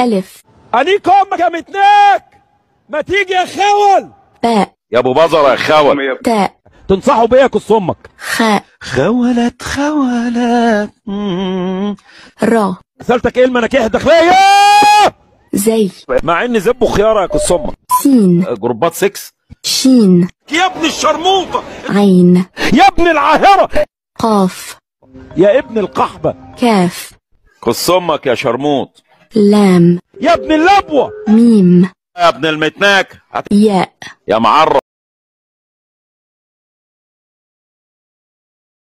ألف أنيك أمك يا متناك ما تيجي يا خول باء يا أبو بزرة يا خول تاء تنصحوا بيا كس امك خاء خولت خولت را سالتك ايه المناكيه الداخليه زي مع ان زب وخياره يا كس امك سين جروبات أه، سكس شين يا ابن الشرموطه عين يا ابن العاهره قاف يا ابن القحبه كاف كس امك يا شرموط لام يا ابن اللبوة ميم يا ابن المتناك ياء يا معرب